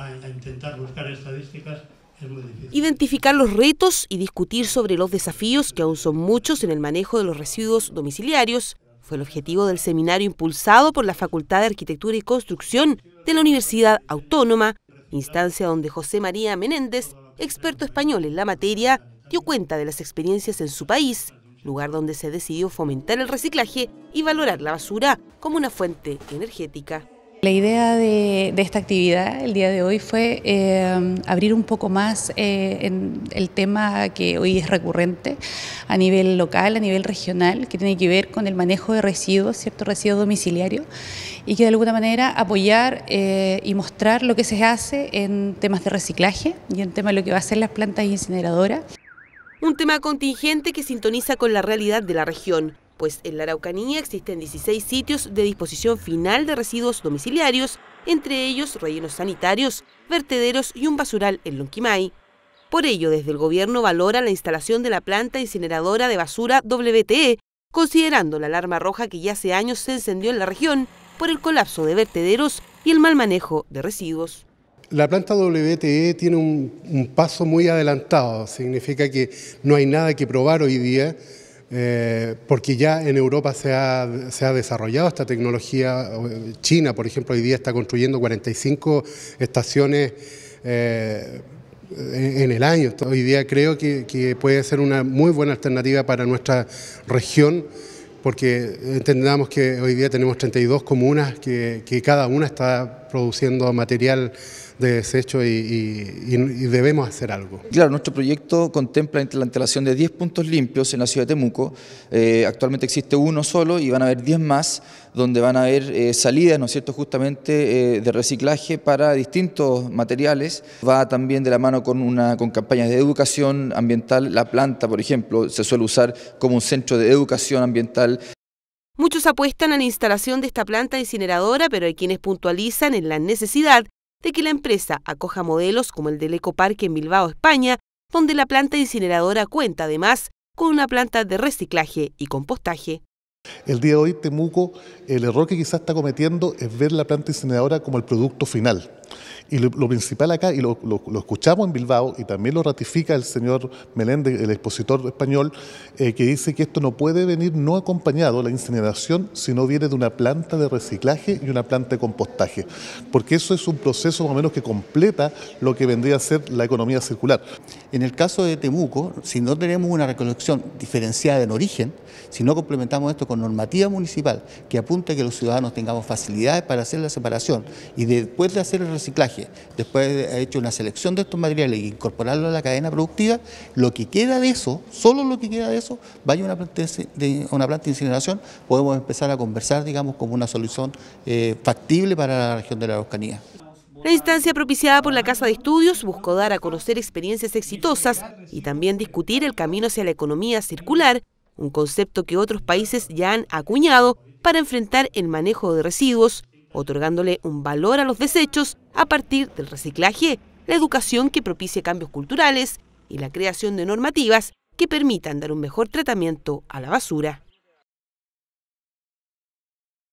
a intentar buscar estadísticas es muy difícil. Identificar los retos y discutir sobre los desafíos, que aún son muchos, en el manejo de los residuos domiciliarios, fue el objetivo del seminario impulsado por la Facultad de Arquitectura y Construcción de la Universidad Autónoma, instancia donde José María Menéndez, experto español en la materia, dio cuenta de las experiencias en su país, lugar donde se decidió fomentar el reciclaje y valorar la basura como una fuente energética. La idea de, esta actividad el día de hoy fue eh, abrir un poco más eh, el tema que hoy es recurrente a nivel local, a nivel regional, que tiene que ver con el manejo de residuos, ¿cierto? Residuos domiciliarios, y que de alguna manera apoyar eh, y mostrar lo que se hace en temas de reciclaje y en temas de lo que va a ser las plantas incineradoras. Un tema contingente que sintoniza con la realidad de la región pues en la Araucanía existen 16 sitios de disposición final de residuos domiciliarios, entre ellos rellenos sanitarios, vertederos y un basural en Lonquimay. Por ello, desde el gobierno valora la instalación de la planta incineradora de basura WTE, considerando la alarma roja que ya hace años se encendió en la región por el colapso de vertederos y el mal manejo de residuos. La planta WTE tiene un, un paso muy adelantado, significa que no hay nada que probar hoy día, eh, porque ya en Europa se ha, desarrollado esta tecnología. China, por ejemplo, hoy día está construyendo 45 estaciones eh, en el año. Hoy día creo que, puede ser una muy buena alternativa para nuestra región, porque entendamos que hoy día tenemos 32 comunas que, que cada una está produciendo material de desecho y, debemos hacer algo. Claro, nuestro proyecto contempla la instalación de 10 puntos limpios en la ciudad de Temuco. Eh, actualmente existe uno solo y van a haber 10 más donde van a haber eh, salidas, ¿no es cierto?, justamente eh, de reciclaje para distintos materiales. Va también de la mano con, una, con campañas de educación ambiental. La planta, por ejemplo, se suele usar como un centro de educación ambiental. Muchos apuestan a la instalación de esta planta incineradora, pero hay quienes puntualizan en la necesidad de que la empresa acoja modelos como el del Ecoparque en Bilbao, España, donde la planta incineradora cuenta además con una planta de reciclaje y compostaje. El día de hoy, Temuco, el error que quizás está cometiendo es ver la planta incineradora como el producto final. Y lo, principal acá, y lo, lo, escuchamos en Bilbao, y también lo ratifica el señor Meléndez, el expositor español, eh, que dice que esto no puede venir no acompañado, la incineración, si no viene de una planta de reciclaje y una planta de compostaje, porque eso es un proceso más o menos que completa lo que vendría a ser la economía circular. En el caso de Temuco, si no tenemos una recolección diferenciada en origen, si no complementamos esto con normativa municipal que apunte a que los ciudadanos tengamos facilidades para hacer la separación y después de hacer el reciclaje, después ha hecho una selección de estos materiales e incorporarlo a la cadena productiva, lo que queda de eso, solo lo que queda de eso, vaya a una planta de, una planta de incineración, podemos empezar a conversar, digamos, como una solución eh, factible para la región de la Araucanía. La instancia propiciada por la Casa de Estudios buscó dar a conocer experiencias exitosas y también discutir el camino hacia la economía circular, un concepto que otros países ya han acuñado para enfrentar el manejo de residuos otorgándole un valor a los desechos a partir del reciclaje, la educación que propicie cambios culturales y la creación de normativas que permitan dar un mejor tratamiento a la basura.